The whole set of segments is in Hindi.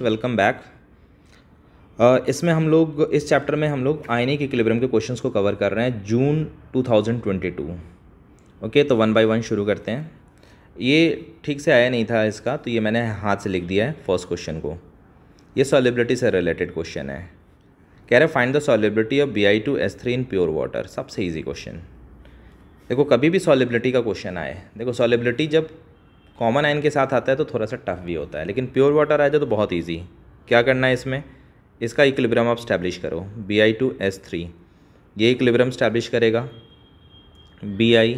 वेलकम बैक uh, इसमें हम लोग इस चैप्टर में हम लोग आईने के इक्विलिब्रियम के क्वेश्चंस को कवर कर रहे हैं जून 2022 ओके okay, तो वन बाय वन शुरू करते हैं ये ठीक से आया नहीं था इसका तो ये मैंने हाथ से लिख दिया है फर्स्ट क्वेश्चन को ये सॉलिबिलिटी से रिलेटेड क्वेश्चन है कह रहे find the solubility of B I two S three in pure water सबसे ईजी क्वेश्चन देखो कभी भी सॉलिबिलिटी का क्वेश्चन आए देखो सॉलिबिलिटी जब कॉमन आयन के साथ आता है तो थोड़ा सा टफ भी होता है लेकिन प्योर वाटर आ जाए तो बहुत ईजी क्या करना है इसमें इसका इक्लिब्रम आप स्टैब्लिश करो B I two S three ये इक्लिब्रम स्टैब्लिश करेगा B I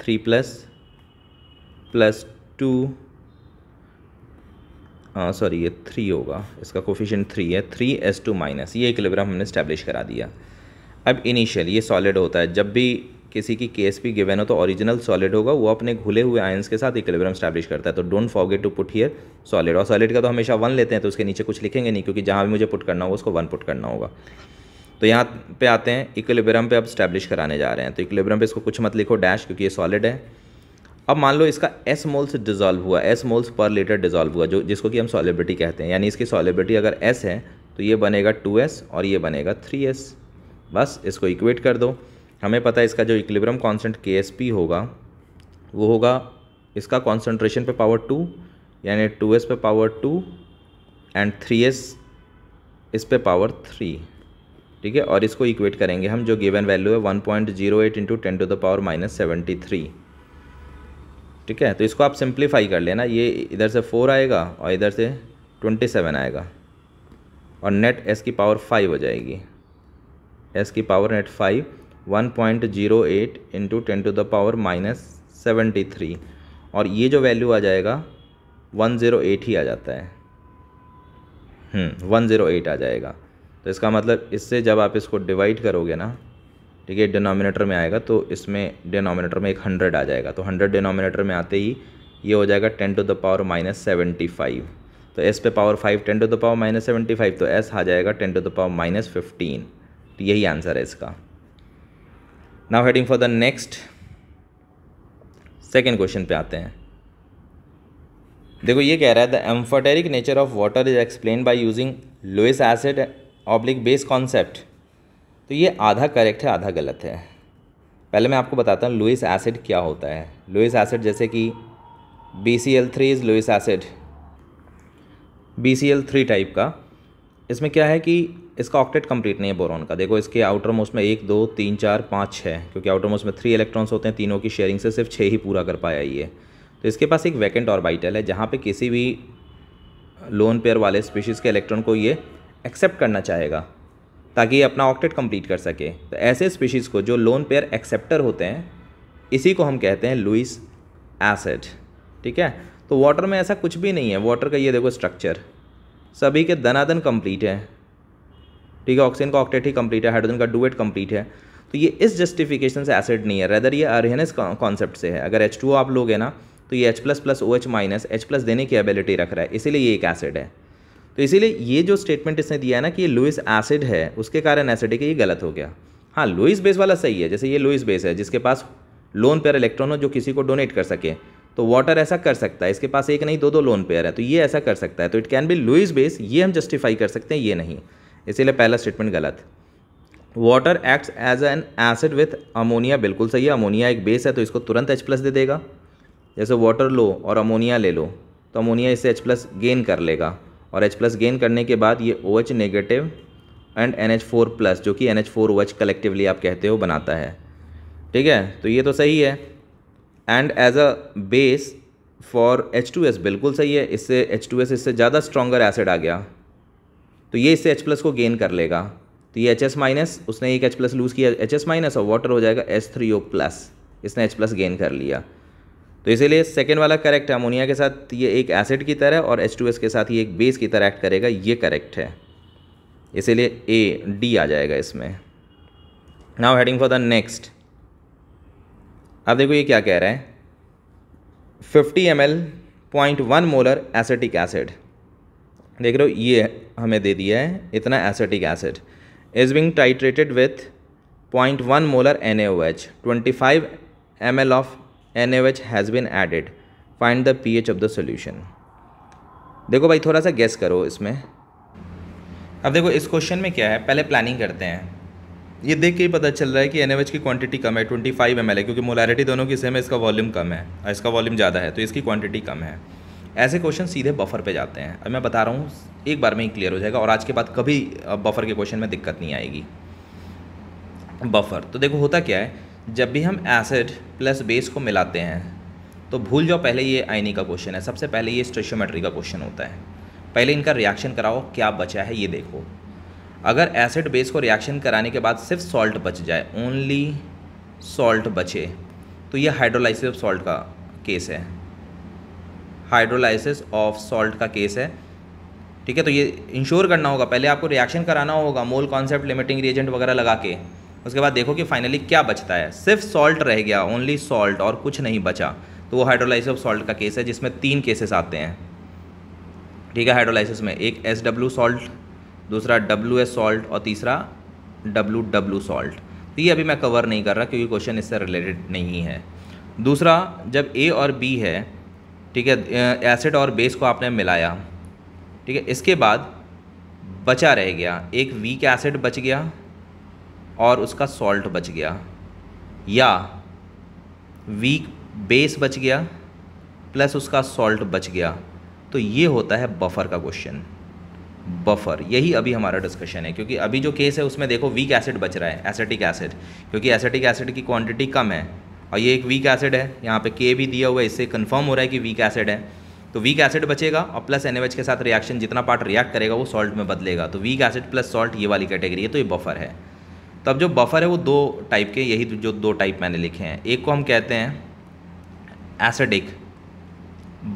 three plus plus two sorry ये थ्री होगा इसका कोफिशियन थ्री है थ्री एस टू माइनस ये इक्लिब्रम हमने स्टैब्लिश करा दिया अब इनिशियल ये सॉलिड होता है जब भी किसी की केस भी गिवन हो तो ओरिजिनल सॉलिड होगा वो अपने घुले हुए आयंस के साथ इक्विलिब्रियम स्टैब्लिश करता है तो don't forget to put here solid और सॉलिड का तो हमेशा वन लेते हैं तो उसके नीचे कुछ लिखेंगे नहीं क्योंकि जहाँ भी मुझे पुट करना होगा उसको वन पुट करना होगा तो यहाँ पे आते हैं इक्विलिब्रियम पे अब स्टैब्लिश कराने जा रहे हैं तो इक्विलिब्रियम पे इसको कुछ मत लिखो डैश क्योंकि ये सॉलिड है अब मान लो इसका एस मोल्स डिजॉल्व हुआ S moles per litre dissolve हुआ जो जिसको कि हम सॉलिबिलिटी कहते हैं यानी इसकी सॉलिबिलिटी अगर एस है तो ये बनेगा टू एस और ये बनेगा थ्री एस बस इसको इक्वेट कर दो हमें पता है इसका जो इक्लिब्रम कॉन्सेंट के होगा वो होगा इसका कॉन्सेंट्रेशन पे पावर टू यानी टू एस पे power two and three S इस पे पावर थ्री ठीक है और इसको इक्वेट करेंगे हम जो गिवन वैल्यू है one point zero eight into ten to the power minus seventy three ठीक है तो इसको आप सिंप्लीफाई कर लेना ये इधर से फोर आएगा और इधर से ट्वेंटी सेवन आएगा और नेट एस की पावर फाइव हो जाएगी एस की power net five one point zero eight into ten to the power minus seventy three और ये जो वैल्यू आ जाएगा वन ज़ीरो एट ही आ जाता है हम्म, वन ज़ीरो एट आ जाएगा तो इसका मतलब इससे जब आप इसको डिवाइड करोगे ना ठीक है डिनोमिनेटर में आएगा तो इसमें डिनोमिनेटर में एक हंड्रेड आ जाएगा तो हंड्रेड डिनोमिनेटर में आते ही ये हो जाएगा ten to the power minus seventy five तो एस पे power five ten to the power minus seventy five तो एस आ जाएगा ten to the power minus fifteen तो यही आंसर है इसका now heading for the next second question पे आते हैं देखो ये कह रहा है the amphoteric nature of water is explain by using Lewis acid oblique base concept तो ये आधा करेक्ट है आधा गलत है पहले मैं आपको बताता हूँ लुइस एसिड क्या होता है लुइस एसिड जैसे कि B C L three is Lewis acid B C L three type का इसमें क्या है कि इसका ऑक्टेट कंप्लीट नहीं है बोरॉन का देखो इसके आउटर मोस्ट में एक दो तीन चार पाँच छः क्योंकि आउटर मोस्ट में थ्री इलेक्ट्रॉन्स होते हैं तीनों की शेयरिंग से सिर्फ छः ही पूरा कर पाया ये तो इसके पास एक वैकेंट ऑर्बिटल है जहाँ पे किसी भी लोन पेयर वाले स्पीशीज़ के इलेक्ट्रॉन को ये एक्सेप्ट करना चाहेगा ताकि ये अपना ऑक्टेट कम्प्लीट कर सके तो ऐसे स्पीशीज़ को जो लोन पेयर एक्सेप्टर होते हैं इसी को हम कहते हैं लुइस एसिड ठीक है तो वाटर में ऐसा कुछ भी नहीं है वाटर का ये देखो स्ट्रक्चर सभी के दनादन कंप्लीट है ठीक है ऑक्सीजन का ऑक्टेट ही कंप्लीट है हाइड्रोजन का डुएट कंप्लीट है तो ये इस जस्टिफिकेशन से एसिड नहीं है रेदर ये अरहेनस कॉन्सेप्ट से है अगर एच आप लोगे ना तो ये H plus plus O H minus H plus देने की एबिलिटी रख रहा है इसीलिए ये एक एसिड है तो इसीलिए ये जो स्टेटमेंट इसने दिया है ना कि ये लुइस एसिड है उसके कारण एसिड है कि ये गलत हो गया हाँ लुइस बेस वाला सही है जैसे ये लुइस बेस है जिसके पास लोन पेयर इलेक्ट्रॉन हो जो किसी को डोनेट कर सके तो वाटर ऐसा कर सकता है इसके पास एक नहीं दो दो लोन पेयर है तो ये ऐसा कर सकता है तो it can be Lewis base ये हम जस्टिफाई कर सकते हैं ये नहीं इसीलिए पहला स्टेटमेंट गलत water acts as an acid with ammonia बिल्कुल सही है अमोनिया एक बेस है तो इसको तुरंत एच प्लस दे देगा जैसे वाटर लो और अमोनिया ले लो तो अमोनिया इससे एच प्लस गेन कर लेगा और एच प्लस गेन करने के बाद ये O H negative and N H four plus जो कि N H four O H collectively आप कहते हो बनाता है ठीक है तो ये तो सही है and as a base for H two S बिल्कुल सही है इससे एच टू एस इससे ज़्यादा स्ट्रॉगर एसिड आ गया तो ये इससे एच प्लस को गेन कर लेगा तो ये एच एस माइनस उसने एक एच प्लस लूज़ किया एच एस माइनस और वाटर हो जाएगा एच थ्री ओ प्लस इसने एच प्लस गेन कर लिया तो इसीलिए सेकेंड वाला करेक्ट है अमोनिया के साथ ये एक एसिड की तरह और एच टू एस के साथ ये एक बेस की तरह एक्ट करेगा ये करेक्ट है इसीलिए ए डी आ जाएगा इसमें now heading for the next अब देखो ये क्या कह रहा है fifty M L point one molar acetic acid देख रहे हो ये हमें दे दिया है इतना acetic acid is being titrated with point one molar N A O H twenty five M L of N O H has been added find the P H of the solution देखो भाई थोड़ा सा गेस करो इसमें अब देखो इस क्वेश्चन में क्या है पहले प्लानिंग करते हैं ये देख के ही पता चल रहा है कि एन की क्वांटिटी कम है 25 फाइव एम क्योंकि मोलारिटी दोनों की सेम है इसका वॉल्यूम कम है और इसका वॉल्यूम ज़्यादा है तो इसकी क्वांटिटी कम है ऐसे क्वेश्चन सीधे बफर पे जाते हैं अब मैं बता रहा हूँ एक बार में ही क्लियर हो जाएगा और आज के बाद कभी बफर के क्वेश्चन में दिक्कत नहीं आएगी बफर तो देखो होता क्या है जब भी हम एसिड प्लस बेस को मिलाते हैं तो भूल जाओ पहले ये आइनी का क्वेश्चन है सबसे पहले ये स्ट्रेशोमेट्री का क्वेश्चन होता है पहले इनका रिएक्शन कराओ क्या बचा है ये देखो अगर एसिड बेस को रिएक्शन कराने के बाद सिर्फ सॉल्ट बच जाए ओनली सॉल्ट बचे तो ये हाइड्रोलाइसिस ऑफ सॉल्ट का केस है हाइड्रोलाइसिस ऑफ सॉल्ट का केस है ठीक है तो ये इंश्योर करना होगा पहले आपको रिएक्शन कराना होगा मोल कॉन्सेप्ट लिमिटिंग रिएजेंट वगैरह लगा के उसके बाद देखो कि फाइनली क्या बचता है सिर्फ सॉल्ट रह गया ओनली सॉल्ट और कुछ नहीं बचा तो वो हाइड्रोलाइसिस ऑफ सॉल्ट का केस है जिसमें तीन केसेस आते हैं ठीक है हाइड्रोलाइसिस में एक एस डब्ल्यू सॉल्ट दूसरा डब्ल्यू एस सॉल्ट और तीसरा डब्ल्यू डब्ल्यू सॉल्ट तो ये अभी मैं कवर नहीं कर रहा क्योंकि क्वेश्चन इससे रिलेटेड नहीं है दूसरा जब ए और बी है ठीक है एसिड और बेस को आपने मिलाया ठीक है इसके बाद बचा रह गया एक वीक एसिड बच गया और उसका सॉल्ट बच गया या वीक बेस बच गया प्लस उसका सॉल्ट बच गया तो ये होता है बफर का क्वेश्चन बफर यही अभी हमारा डिस्कशन है क्योंकि अभी जो केस है उसमें देखो वीक एसिड बच रहा है एसेटिक एसिड क्योंकि एसेटिक एसिड की क्वांटिटी कम है और ये एक वीक एसिड है यहाँ पे के भी दिया हुआ है इससे कन्फर्म हो रहा है कि वीक एसिड है तो वीक एसिड बचेगा और प्लस एन के साथ रिएक्शन जितना पार्ट रिएक्ट करेगा वो सॉल्ट में बदलेगा तो वीक एसिड प्लस सॉल्ट ये वाली कैटेगरी है तो ये बफर है तो अब जो बफर है वो दो टाइप के यही जो दो टाइप मैंने लिखे हैं एक को हम कहते हैं एसिडिक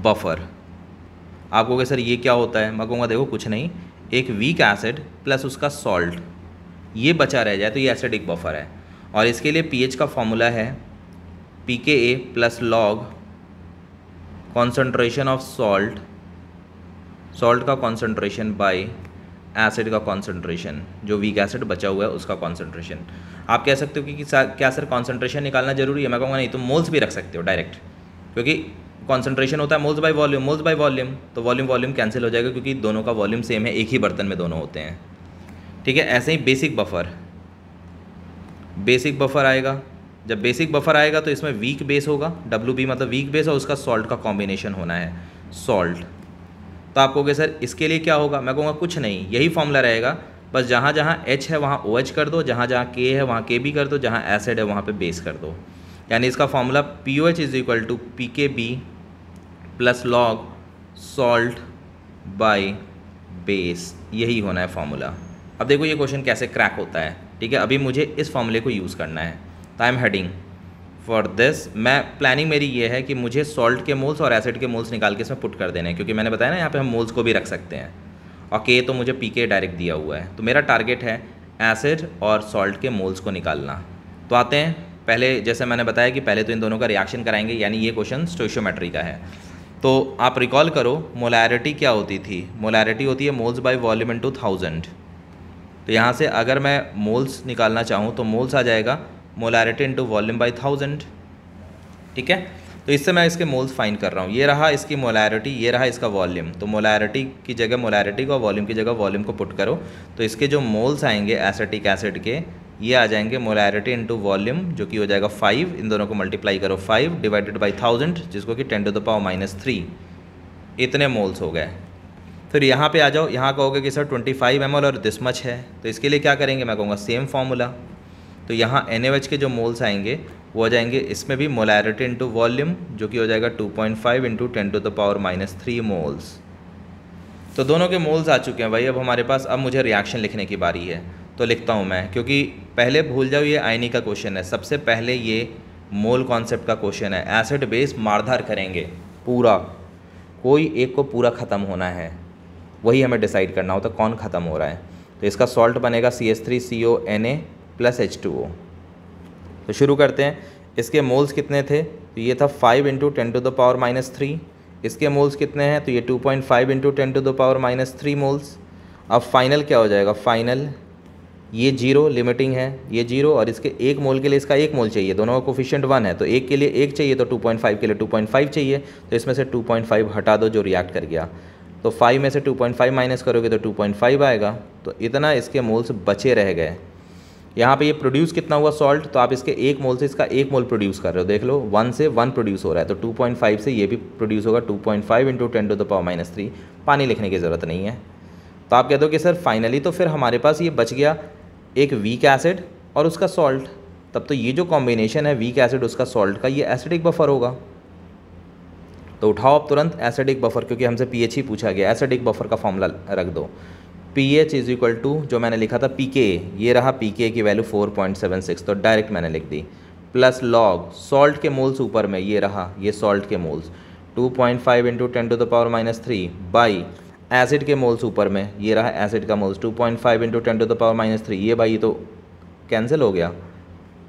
बफर आप कहोगे सर ये क्या होता है मैं कहूँगा देखो कुछ नहीं एक वीक एसिड प्लस उसका सॉल्ट ये बचा रह जाए तो ये एसिडिक बफर है और इसके लिए पीएच का फॉर्मूला है P K A plus log concentration of salt salt का कॉन्सनट्रेशन बाय एसिड का कॉन्सनट्रेशन जो वीक एसिड बचा हुआ है उसका कॉन्सेंट्रेशन आप कह सकते हो कि, क्या सर कॉन्सेंट्रेशन निकालना जरूरी है मैं कहूँगा नहीं तो मोल्स भी रख सकते हो डायरेक्ट क्योंकि कॉन्सेंट्रेशन होता है moles by volume moles by volume तो वॉल्यूम वॉल्यूम कैंसिल हो जाएगा क्योंकि दोनों का वॉल्यूम सेम है एक ही बर्तन में दोनों होते हैं ठीक है ऐसे ही बेसिक बफर बेसिक बफर आएगा जब बेसिक बफर आएगा तो इसमें वीक बेस होगा डब्ल्यू बी मतलब वीक बेस और उसका सॉल्ट का कॉम्बिनेशन होना है सॉल्ट तो आप कहोगे सर इसके लिए क्या होगा मैं कहूँगा कुछ नहीं यही फॉर्मूला रहेगा बस जहाँ जहाँ एच है वहाँ ओ OH कर दो जहाँ जहाँ के है वहाँ के बी कर दो जहाँ एसिड है वहाँ पे बेस कर दो यानी इसका formula P O H is equal to P K B plus log salt by base यही होना है फॉर्मूला अब देखो ये क्वेश्चन कैसे क्रैक होता है ठीक है अभी मुझे इस फॉर्मूले को यूज़ करना है तो I am heading for this मैं प्लानिंग मेरी ये है कि मुझे सॉल्ट के मोल्स और एसिड के मोल्स निकाल के इसमें पुट कर देने हैं क्योंकि मैंने बताया ना यहाँ पे हम मोल्स को भी रख सकते हैं और के तो मुझे पी के डायरेक्ट दिया हुआ है तो मेरा टारगेट है एसिड और सॉल्ट के मोल्स को निकालना तो आते हैं पहले जैसे मैंने बताया कि पहले तो इन दोनों का रिएक्शन कराएंगे यानी ये क्वेश्चन स्टोशोमेट्री का है तो आप रिकॉल करो मोलैरिटी क्या होती थी मोलैरिटी होती है moles by volume into thousand तो यहाँ से अगर मैं मोल्स निकालना चाहूँ तो मोल्स आ जाएगा molarity into volume by thousand ठीक है तो इससे मैं इसके मोल्स फाइन कर रहा हूँ ये रहा इसकी मोलैरिटी ये रहा इसका वॉल्यूम तो मोलैरिटी की जगह मोलैरिटी को वॉल्यूम की जगह वॉल्यूम को पुट करो तो इसके जो मोल्स आएंगे एसेटिक एसिड के ये आ जाएंगे मोलैरिटी इनटू वॉल्यूम जो कि हो जाएगा फाइव इन दोनों को मल्टीप्लाई करो फाइव डिवाइडेड बाई थाउजेंड जिसको कि ten to the power minus three इतने मोल्स हो गए फिर यहाँ पे आ जाओ यहाँ कहोगे कि सर ट्वेंटी फाइव एम और दिस मच है तो इसके लिए क्या करेंगे मैं कहूँगा सेम फार्मूला तो यहाँ एन के जो मोल्स आएंगे वो आ जाएंगे इसमें भी मोलैरिटी इंटू वॉल्यूम जो कि हो जाएगा two point five into ten to the power minus three moles तो दोनों के मोल्स आ चुके हैं भाई अब हमारे पास अब मुझे रिएक्शन लिखने की बारी है तो लिखता हूँ मैं क्योंकि पहले भूल जाओ ये आईनी का क्वेश्चन है सबसे पहले ये मोल कॉन्सेप्ट का क्वेश्चन है एसिड बेस मारधार करेंगे पूरा कोई एक को पूरा ख़त्म होना है वही हमें डिसाइड करना होता है कौन ख़त्म हो रहा है तो इसका सॉल्ट बनेगा C S three C O N A plus H two O तो शुरू करते हैं इसके मोल्स कितने थे तो ये था five into ten to the power minus three इसके मोल्स कितने हैं तो ये two point five into ten to the power minus three moles अब फाइनल क्या हो जाएगा फाइनल ये जीरो लिमिटिंग है ये जीरो और इसके एक मोल के लिए इसका एक मोल चाहिए दोनों का कोफिशियंट वन है तो एक के लिए एक चाहिए तो 2.5 के लिए 2.5 चाहिए तो इसमें से 2.5 हटा दो जो रिएक्ट कर गया तो 5 में से 2.5 माइनस करोगे तो 2.5 आएगा तो इतना इसके मोल्स बचे रह गए यहाँ पे ये प्रोड्यूस कितना हुआ सॉल्ट तो आप इसके एक मोल से इसका एक मोल प्रोड्यूस कर रहे हो देख लो वन से वन प्रोड्यूस हो रहा है तो 2.5 से ये भी प्रोड्यूस होगा 2.5 point five into ten to the power minus three पानी लिखने की ज़रूरत नहीं है तो आप कह दो कि सर फाइनली तो फिर हमारे पास ये बच गया एक वीक एसिड और उसका सॉल्ट तब तो ये जो कॉम्बिनेशन है वीक एसिड उसका सॉल्ट का ये एसिडिक बफर होगा तो उठाओ आप तुरंत एसिडिक बफर क्योंकि हमसे पीएच ही पूछा गया एसिडिक बफर का फॉर्मूला रख दो P H is equal to जो मैंने लिखा था पी के ये रहा पी के की value four point seven six तो डायरेक्ट मैंने लिख दी प्लस लॉग सॉल्ट के मोल्स ऊपर में ये रहा ये सॉल्ट के moles two point five into ten to the power minus three by acid के मोल्स ऊपर में ये रहा एसिड का moles 2.5 point five into ten to the power minus three ये भाई तो कैंसिल हो गया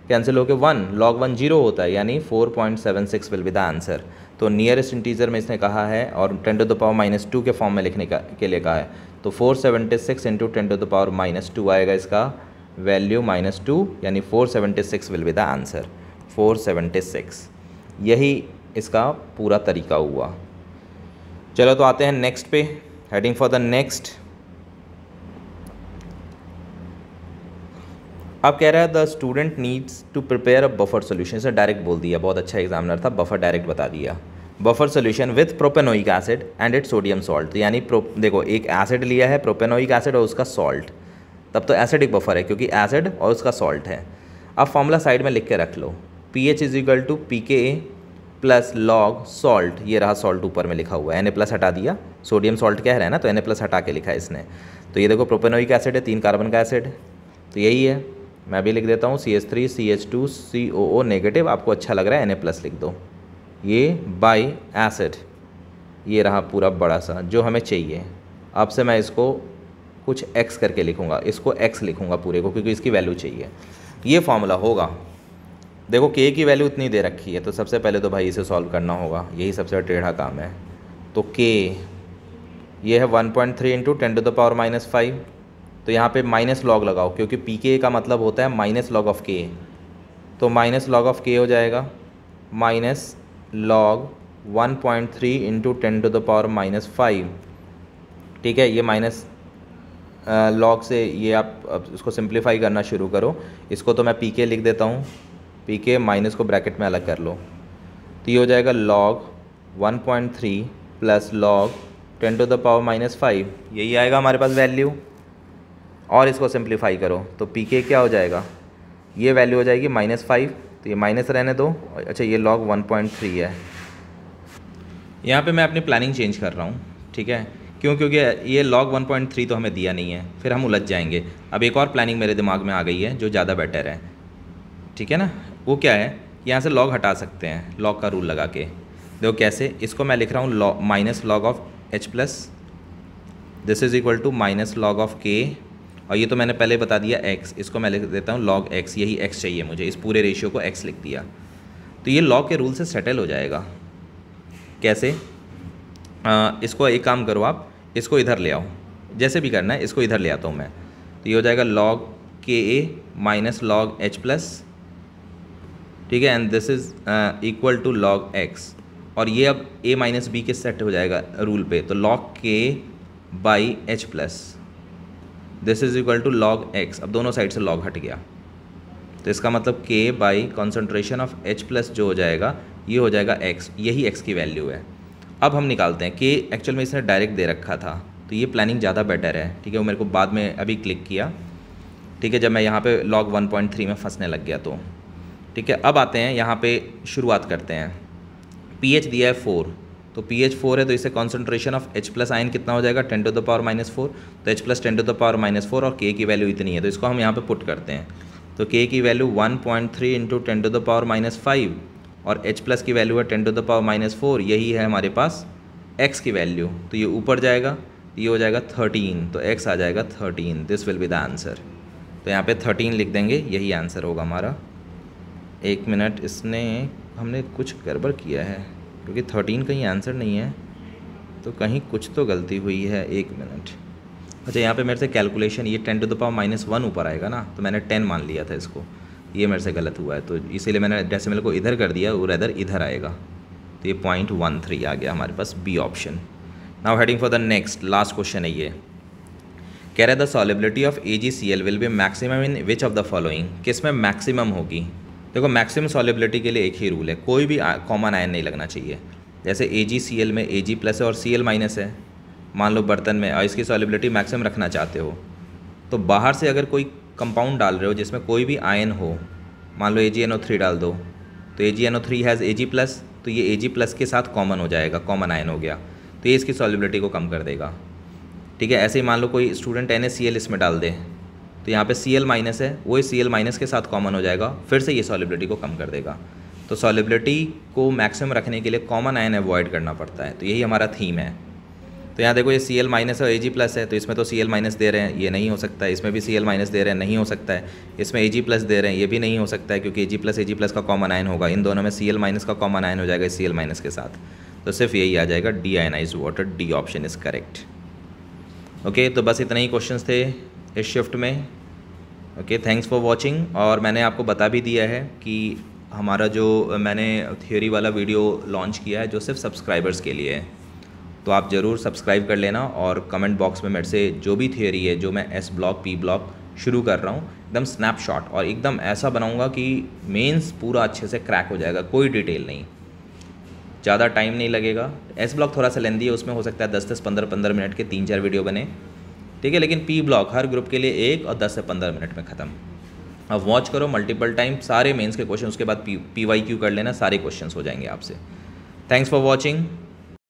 कैंसिल होकर वन लॉग वन जीरो होता है यानी four point seven six will be the answer तो नियरेस्ट इंटीजर में इसने कहा है और ten to the power minus two के फॉर्म में लिखने का के लिए कहा है तो four seventy six into ten to the power minus two आएगा इसका वैल्यू माइनस टू यानी four seventy six will be the answer four seventy six यही इसका पूरा तरीका हुआ चलो तो आते हैं नेक्स्ट पे heading for the next अब कह रहा है the student needs to prepare a buffer solution से डायरेक्ट बोल दिया बहुत अच्छा एग्जामिनर था बफर डायरेक्ट बता दिया buffer solution with propanoic acid and it sodium salt यानी देखो एक एसिड लिया है प्रोपेनोइक एसिड और उसका सॉल्ट तब तो एसिडिक बफर है क्योंकि एसिड और उसका सॉल्ट है अब फॉर्मूला साइड में लिख के रख लो P H is equal to P K A plus log salt ये रहा सॉल्ट ऊपर में लिखा हुआ है एन प्लस हटा दिया सोडियम सॉल्ट कह रहे हैं ना तो एन प्लस हटा के लिखा है इसने तो ये देखो प्रोपेनोइक एसिड है तीन कार्बन का एसिड है तो यही है मैं भी लिख देता हूँ C H three C H two C O O negative आपको अच्छा लग रहा है एन ए प्लस लिख दो ये बाई एसिड ये रहा पूरा बड़ा सा जो हमें चाहिए अब से मैं इसको कुछ एक्स करके लिखूँगा इसको एक्स लिखूँगा पूरे को क्योंकि इसकी वैल्यू चाहिए ये फॉर्मूला होगा देखो के की वैल्यू इतनी दे रखी है तो सबसे पहले तो भाई इसे सॉल्व करना होगा यही सबसे टेढ़ा काम है तो के ये है one point three into ten to the power minus five तो यहाँ पे माइनस लॉग लगाओ क्योंकि पी के का मतलब होता है माइनस लॉग ऑफ के तो माइनस लॉग ऑफ के हो जाएगा minus log one point three into ten to the power minus five ठीक है ये माइनस लॉग से ये आप, आप इसको सिंप्लीफाई करना शुरू करो इसको तो मैं पी के लिख देता हूँ पी के माइनस को ब्रैकेट में अलग कर लो तो ये हो जाएगा log 1.3 plus log ten to the power minus five यही आएगा हमारे पास वैल्यू और इसको सिंप्लीफाई करो तो पी के क्या हो जाएगा ये वैल्यू हो जाएगी माइनस फाइव तो ये माइनस रहने दो अच्छा ये लॉग 1.3 है यहाँ पे मैं अपनी प्लानिंग चेंज कर रहा हूँ ठीक है क्यों क्योंकि ये लॉग 1.3 तो हमें दिया नहीं है फिर हम उलझ जाएंगे अब एक और प्लानिंग मेरे दिमाग में आ गई है जो ज़्यादा बेटर है ठीक है ना वो क्या है यहाँ से लॉग हटा सकते हैं लॉग का रूल लगा के देखो कैसे इसको मैं लिख रहा हूँ law minus log of H plus this is equal to minus log of K और ये तो मैंने पहले बता दिया एक्स इसको मैं लिख देता हूँ लॉग एक्स यही एक्स चाहिए मुझे इस पूरे रेशियो को एक्स लिख दिया तो ये लॉग के रूल से सेटल हो जाएगा कैसे आ, इसको एक काम करो आप इसको इधर ले आओ जैसे भी करना है इसको इधर ले आता हूँ मैं तो ये हो जाएगा log K A minus log H plus ठीक है and this is equal to log X और ये अब ए माइनस बी के सेट हो जाएगा रूल पे तो log K by H plus this is equal to log X अब दोनों साइड से लॉग हट गया तो इसका मतलब K by concentration of H plus जो हो जाएगा ये हो जाएगा एक्स यही एक्स की वैल्यू है अब हम निकालते हैं के एक्चुअल में इसने डायरेक्ट दे रखा था तो ये प्लानिंग ज़्यादा बेटर है ठीक है वो मेरे को बाद में अभी क्लिक किया ठीक है जब मैं यहाँ पे लॉग 1.3 में फंसने लग गया तो ठीक है अब आते हैं यहाँ पे शुरुआत करते हैं पीएच दिया है फोर तो पी एच फोर है तो इसे कॉन्सेंट्रेशन ऑफ एच प्लस आइन कितना हो जाएगा ten to the power minus four तो H plus ten to the power minus four और के की वैल्यू इतनी है तो इसको हम यहाँ पे पुट करते हैं तो के की value one point three into ten to the power minus five और एच प्लस की वैल्यू है ten to the power minus four यही है हमारे पास एक्स की वैल्यू तो ये ऊपर जाएगा तो ये हो जाएगा थर्टीन तो एक्स आ जाएगा thirteen this will be the answer तो यहाँ पे थर्टीन लिख देंगे यही आंसर होगा हमारा एक मिनट इसने हमने कुछ गड़बड़ किया है क्योंकि थर्टीन कहीं आंसर नहीं है तो कहीं कुछ तो गलती हुई है एक मिनट अच्छा यहाँ पे मेरे से कैलकुलेशन ये ten to the power minus one ऊपर आएगा ना तो मैंने टेन मान लिया था इसको ये मेरे से गलत हुआ है तो इसीलिए मैंने डेसिमल को इधर कर दिया और इधर इधर आएगा तो ये पॉइंट वन थ्री आ गया हमारे पास B option now heading for the next last question है ये कह रहे है the solubility of A G C L will be maximum in which of the following किस में मैक्सिमम होगी देखो मैक्सिमम सॉलिबिलिटी के लिए एक ही रूल है कोई भी कॉमन आयन नहीं लगना चाहिए जैसे ए जी सी एल में ए जी प्लस है और सी एल माइनस है मान लो बर्तन में और इसकी सॉलिबिलिटी मैक्सिमम रखना चाहते हो तो बाहर से अगर कोई कंपाउंड डाल रहे हो जिसमें कोई भी आयन हो मान लो ए जी एन ओ थ्री डाल दो तो A G N O three has A G plus तो ये ए जी प्लस के साथ कॉमन हो जाएगा कॉमन आयन हो गया तो ये इसकी सॉलिबिलिटी को कम कर देगा ठीक है ऐसे ही मान लो कोई student N A C L इसमें डाल दे तो यहाँ पे सी एल माइनस है वो सी एल माइनस के साथ कॉमन हो जाएगा फिर से ये सॉलिबिलिटी को कम कर देगा तो सॉलिबिलिटी को मैक्सिमम रखने के लिए कॉमन आयन अवॉइड करना पड़ता है तो यही हमारा थीम है तो यहाँ देखो ये सी एल माइनस और ए जी प्लस है तो इसमें तो सी एल माइनस दे रहे हैं ये नहीं हो सकता है इसमें भी सी एल माइनस दे रहे हैं नहीं हो सकता है इसमें ए जी प्लस दे रहे हैं ये भी नहीं हो सकता है क्योंकि A G plus A G plus का कॉमन आयन होगा इन दोनों में सी एल माइनस का कॉमन आयन हो जाएगा सी एल माइनस के साथ तो सिर्फ यही आ जाएगा deionise water D option is correct okay तो बस इतने ही क्वेश्चन थे इस शिफ्ट में ओके थैंक्स फॉर वॉचिंग और मैंने आपको बता भी दिया है कि हमारा जो मैंने थियोरी वाला वीडियो लॉन्च किया है जो सिर्फ सब्सक्राइबर्स के लिए है तो आप ज़रूर सब्सक्राइब कर लेना और कमेंट बॉक्स में मेरे से जो भी थियोरी है जो मैं एस ब्लॉक पी ब्लॉक शुरू कर रहा हूँ एकदम स्नैपशॉट और एकदम ऐसा बनाऊँगा कि मेंस पूरा अच्छे से क्रैक हो जाएगा कोई डिटेल नहीं ज़्यादा टाइम नहीं लगेगा एस ब्लॉक थोड़ा सा लेंदी है उसमें हो सकता है दस दस पंद्रह पंद्रह मिनट के तीन चार वीडियो बने ठीक है लेकिन पी ब्लॉक हर ग्रुप के लिए एक और दस से पंद्रह मिनट में ख़त्म अब वॉच करो मल्टीपल टाइम सारे मेंस के क्वेश्चन उसके बाद पी पी वाई क्यू कर लेना सारे क्वेश्चंस हो जाएंगे आपसे थैंक्स फॉर वॉचिंग